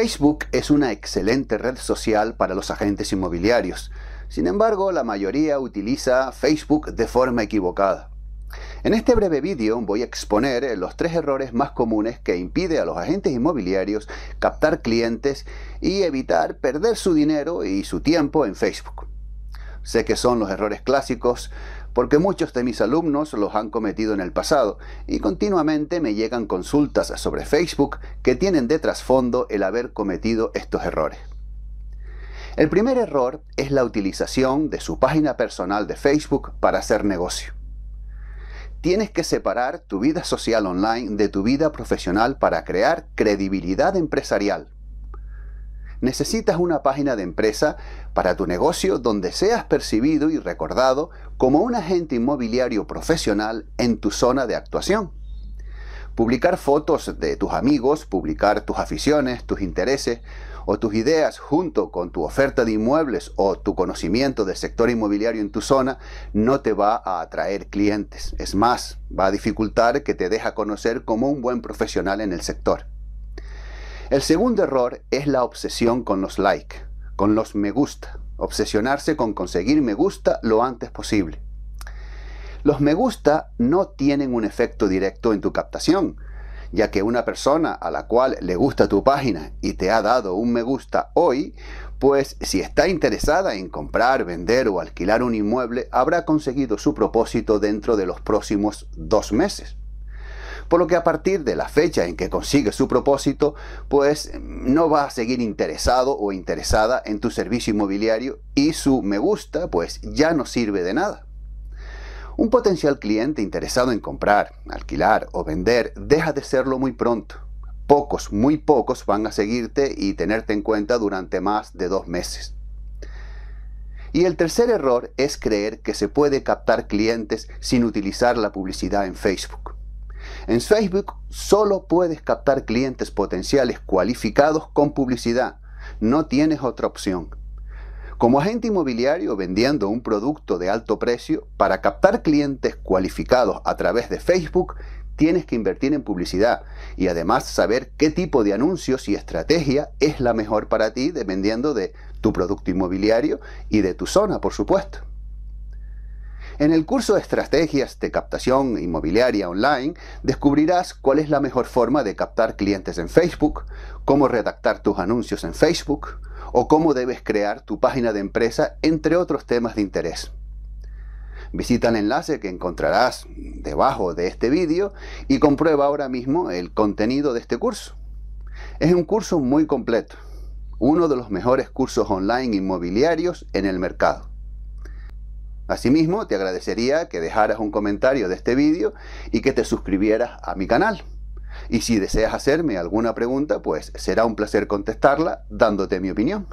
Facebook es una excelente red social para los agentes inmobiliarios. Sin embargo, la mayoría utiliza Facebook de forma equivocada. En este breve vídeo voy a exponer los tres errores más comunes que impide a los agentes inmobiliarios captar clientes y evitar perder su dinero y su tiempo en Facebook. Sé que son los errores clásicos porque muchos de mis alumnos los han cometido en el pasado y continuamente me llegan consultas sobre Facebook que tienen de trasfondo el haber cometido estos errores. El primer error es la utilización de su página personal de Facebook para hacer negocio. Tienes que separar tu vida social online de tu vida profesional para crear credibilidad empresarial necesitas una página de empresa para tu negocio donde seas percibido y recordado como un agente inmobiliario profesional en tu zona de actuación. Publicar fotos de tus amigos, publicar tus aficiones, tus intereses o tus ideas junto con tu oferta de inmuebles o tu conocimiento del sector inmobiliario en tu zona no te va a atraer clientes. Es más, va a dificultar que te deja conocer como un buen profesional en el sector. El segundo error es la obsesión con los like, con los me gusta. Obsesionarse con conseguir me gusta lo antes posible. Los me gusta no tienen un efecto directo en tu captación, ya que una persona a la cual le gusta tu página y te ha dado un me gusta hoy, pues si está interesada en comprar, vender o alquilar un inmueble, habrá conseguido su propósito dentro de los próximos dos meses por lo que a partir de la fecha en que consigue su propósito, pues no va a seguir interesado o interesada en tu servicio inmobiliario y su me gusta pues ya no sirve de nada. Un potencial cliente interesado en comprar, alquilar o vender deja de serlo muy pronto. Pocos, muy pocos van a seguirte y tenerte en cuenta durante más de dos meses. Y el tercer error es creer que se puede captar clientes sin utilizar la publicidad en Facebook. En Facebook solo puedes captar clientes potenciales cualificados con publicidad. No tienes otra opción. Como agente inmobiliario vendiendo un producto de alto precio, para captar clientes cualificados a través de Facebook, tienes que invertir en publicidad y además saber qué tipo de anuncios y estrategia es la mejor para ti dependiendo de tu producto inmobiliario y de tu zona, por supuesto. En el curso de estrategias de captación inmobiliaria online, descubrirás cuál es la mejor forma de captar clientes en Facebook, cómo redactar tus anuncios en Facebook o cómo debes crear tu página de empresa, entre otros temas de interés. Visita el enlace que encontrarás debajo de este vídeo y comprueba ahora mismo el contenido de este curso. Es un curso muy completo, uno de los mejores cursos online inmobiliarios en el mercado. Asimismo, te agradecería que dejaras un comentario de este vídeo y que te suscribieras a mi canal. Y si deseas hacerme alguna pregunta, pues será un placer contestarla dándote mi opinión.